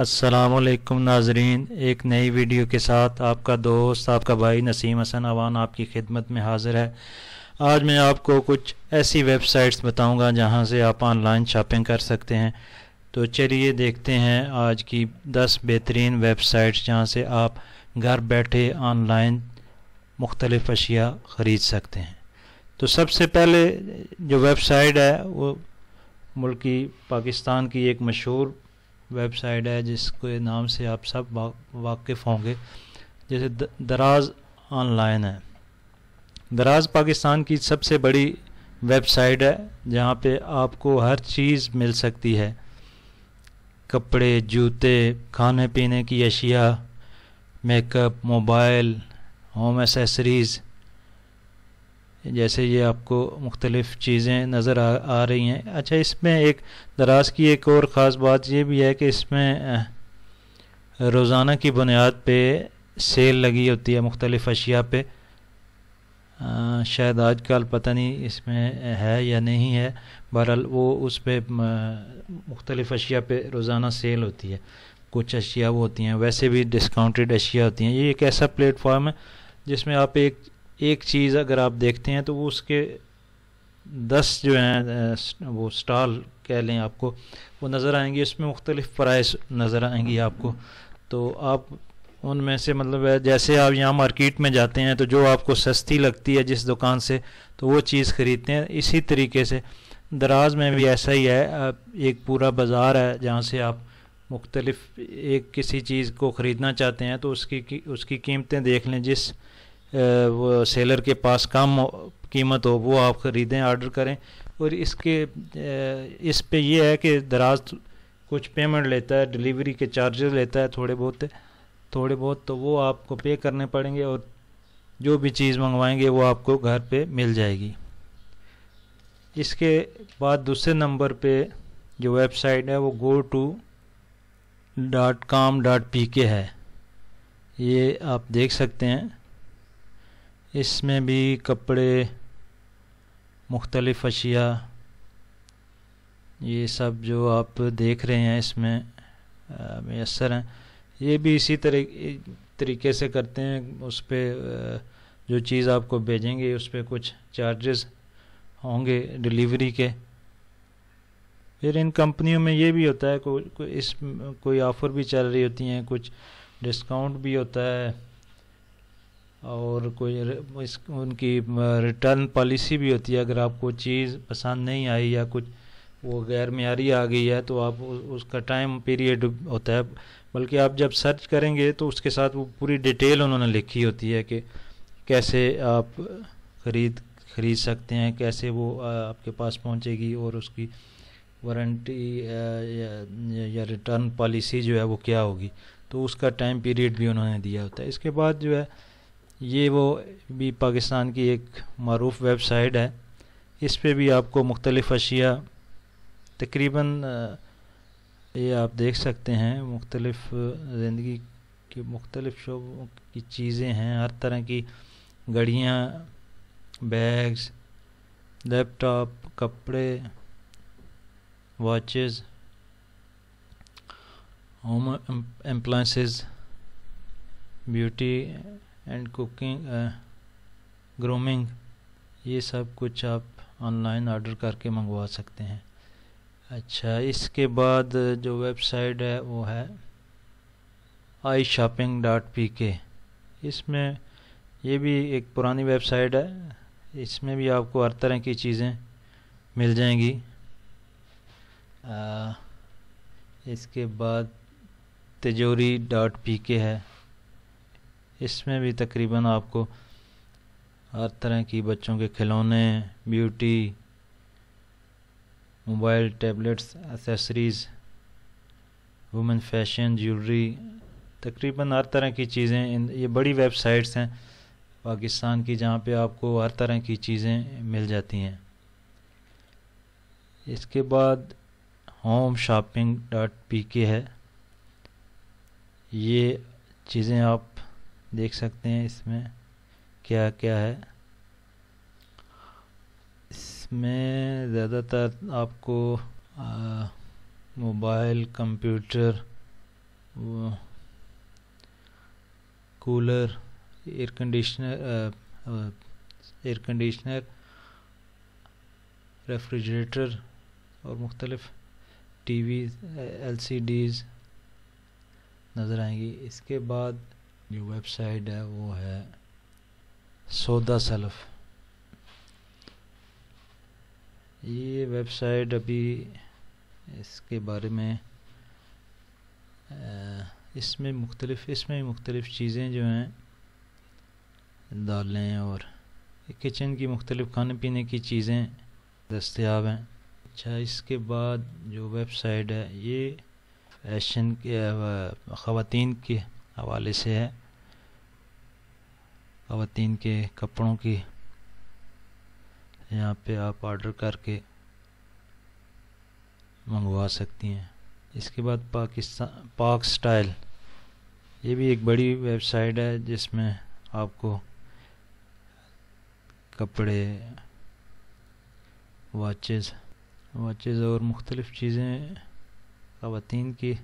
असलकम नाजरीन एक नई वीडियो के साथ आपका दोस्त आपका भाई नसीम हसन अवान आपकी खिदमत में हाज़िर है आज मैं आपको कुछ ऐसी वेबसाइट्स बताऊंगा जहां से आप ऑनलाइन शॉपिंग कर सकते हैं तो चलिए देखते हैं आज की 10 बेहतरीन वेबसाइट्स जहां से आप घर बैठे ऑनलाइन मुख्तलिफ़ अशिया ख़रीद सकते हैं तो सबसे पहले जो वेबसाइट है वो मुल्क पाकिस्तान की एक मशहूर वेबसाइट है जिसके नाम से आप सब वाकिफ़ होंगे जैसे दराज ऑनलाइन है दराज पाकिस्तान की सबसे बड़ी वेबसाइट है जहाँ पे आपको हर चीज़ मिल सकती है कपड़े जूते खाने पीने की अशिया मेकअप मोबाइल होम एसेसरीज़ जैसे ये आपको मुख्तलिफ़ चीज़ें नज़र आ, आ रही हैं अच्छा इसमें एक दराज की एक और ख़ास बात ये भी है कि इसमें रोज़ाना की बुनियाद पे सेल लगी होती है मुख्तलिफ़ अशिया पे आ, शायद आजकल पता नहीं इसमें है या नहीं है बहरहाल वो उस पर मुख्तलिफ़ अशिया पे रोज़ाना सेल होती है कुछ अशिया वो होती हैं वैसे भी डिस्काउंटेड अशिया होती हैं ये एक ऐसा प्लेटफॉर्म है जिसमें आप एक एक चीज़ अगर आप देखते हैं तो वो उसके दस जो हैं वो स्टॉल कह लें आपको वो नज़र आएंगी उसमें मुख्तलिफ़ प्राइस नज़र आएंगी आपको तो आप उनमें से मतलब जैसे आप यहाँ मार्केट में जाते हैं तो जो आपको सस्ती लगती है जिस दुकान से तो वो चीज़ ख़रीदते हैं इसी तरीके से दराज में भी ऐसा ही है एक पूरा बाज़ार है जहाँ से आप मुख्तलिफ एक किसी चीज़ को ख़रीदना चाहते हैं तो उसकी उसकी कीमतें देख लें जिस वो सेलर के पास कम कीमत हो वो आप ख़रीदें ऑर्डर करें और इसके इस पे ये है कि दराज कुछ पेमेंट लेता है डिलीवरी के चार्जेस लेता है थोड़े बहुत थोड़े बहुत तो वो आपको पे करने पड़ेंगे और जो भी चीज़ मंगवाएंगे वो आपको घर पे मिल जाएगी इसके बाद दूसरे नंबर पे जो वेबसाइट है वो go to dot com dot P K है ये आप देख सकते हैं इसमें भी कपड़े मुख्तलिफ़ अशिया ये सब जो आप देख रहे हैं इसमें मैसर हैं ये भी इसी तरह तरीके से करते हैं उस पर जो चीज़ आपको भेजेंगे उस पर कुछ चार्जेस होंगे डिलीवरी के फिर इन कंपनियों में ये भी होता है को, को इस कोई ऑफ़र भी चल रही होती हैं कुछ डिस्काउंट भी होता है और कोई इस उनकी रिटर्न पॉलिसी भी होती है अगर आपको चीज़ पसंद नहीं आई या कुछ वो गैर मीरी आ गई है तो आप उसका टाइम पीरियड होता है बल्कि आप जब सर्च करेंगे तो उसके साथ वो पूरी डिटेल उन्होंने लिखी होती है कि कैसे आप ख़रीद ख़रीद सकते हैं कैसे वो आपके पास पहुंचेगी और उसकी वारंटी या, या रिटर्न पॉलिसी जो है वो क्या होगी तो उसका टाइम पीरियड भी उन्होंने दिया होता है इसके बाद जो है ये वो भी पाकिस्तान की एक मरूफ वेबसाइट है इस पर भी आपको मुख्तलिफ़ अशिया तकरीबन ये आप देख सकते हैं मुख्तलिफ़ ज़िंदगी के मुख्तलिफ़ शोबों की चीज़ें हैं हर तरह की घड़ियाँ बैग्स लैपटॉप कपड़े watches home appliances beauty and cooking grooming ये सब कुछ आप ऑनलाइन ऑर्डर करके मंगवा सकते हैं अच्छा इसके बाद जो वेबसाइट है वो है आई शॉपिंग डॉट पी के इसमें ये भी एक पुरानी वेबसाइट है इसमें भी आपको हर तरह की चीज़ें मिल जाएंगी आ, इसके बाद तिजोरी डॉट पी के है इसमें भी तकरीबन आपको हर तरह की बच्चों के खिलौने beauty mobile tablets accessories women fashion jewellery तकरीबन हर तरह की चीज़ें ये बड़ी वेबसाइट्स हैं पाकिस्तान की जहाँ पे आपको हर तरह की चीज़ें मिल जाती हैं इसके बाद home shopping dot P K है ये चीज़ें आप देख सकते हैं इसमें क्या क्या है इसमें ज़्यादातर आपको mobile computer cooler air conditioner air conditioner refrigerator और मुख्तलफ़ T V L C Ds नज़र आएंगी इसके बाद जो वेबसाइट है वो है सौदा सेल्फ ये वेबसाइट अभी इसके बारे में इसमें मुख्तलिफ इसमें मुख्तलिफ चीज़ें जो हैं दालें और किचन की मुख्तलिफ खाने पीने की चीज़ें दस्तियाब हैं अच्छा इसके बाद जो वेबसाइट है ये फैशन के ख़वान के हवाले से है खातन के कपड़ों की यहाँ पे आप ऑर्डर करके मंगवा सकती हैं इसके बाद पाकिस्तान पाक स्टाइल ये भी एक बड़ी वेबसाइट है जिसमें आपको कपड़े वॉचेस वॉचेस और मुख्तलिफ़ चीज़ें खातन की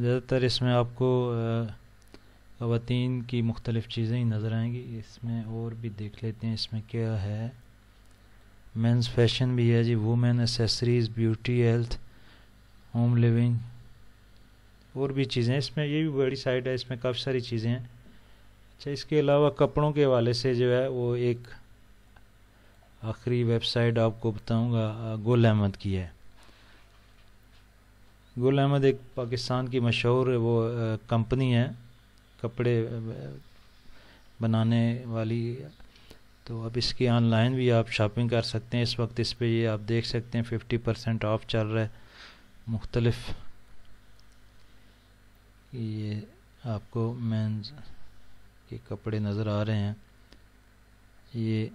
ज़्यादातर इसमें आपको ख़वान की मुख्तलिफ़ चीज़ें ही नज़र आएंगी इसमें और भी देख लेते हैं इसमें क्या है मेंस फैशन भी है जी women accessories beauty health home living और भी चीज़ें इसमें ये भी बड़ी साइड है इसमें काफ़ी सारी चीज़ें हैं अच्छा इसके अलावा कपड़ों के हवाले से जो है वो एक आखिरी वेबसाइट आपको बताऊंगा गुल अहमद की है गुल अहमद एक पाकिस्तान की मशहूर वो कंपनी है कपड़े बनाने वाली तो अब इसकी ऑनलाइन भी आप शॉपिंग कर सकते हैं इस वक्त इस पर ये आप देख सकते हैं फिफ्टी परसेंट ऑफ चल रहा है मुख्तलफ ये आपको मेंस के कपड़े नज़र आ रहे हैं ये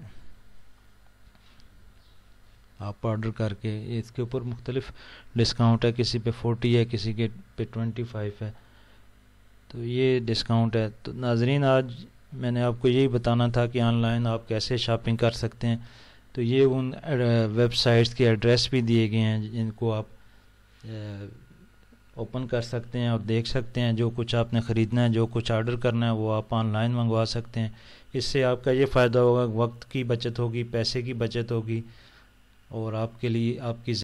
आप ऑर्डर करके इसके ऊपर मुख्तलिफ डिस्काउंट है किसी पे फोर्टी है किसी के पे ट्वेंटी फाइव है तो ये डिस्काउंट है तो नाजरीन आज मैंने आपको यही बताना था कि ऑनलाइन आप कैसे शॉपिंग कर सकते हैं तो ये उन वेबसाइट्स के एड्रेस भी दिए गए हैं जिनको आप ओपन कर सकते हैं और देख सकते हैं जो कुछ आपने ख़रीदना है जो कुछ ऑर्डर करना है वो आप ऑनलाइन मंगवा सकते हैं इससे आपका ये फ़ायदा होगा वक्त की बचत होगी पैसे की बचत होगी और आपके लिए आपकी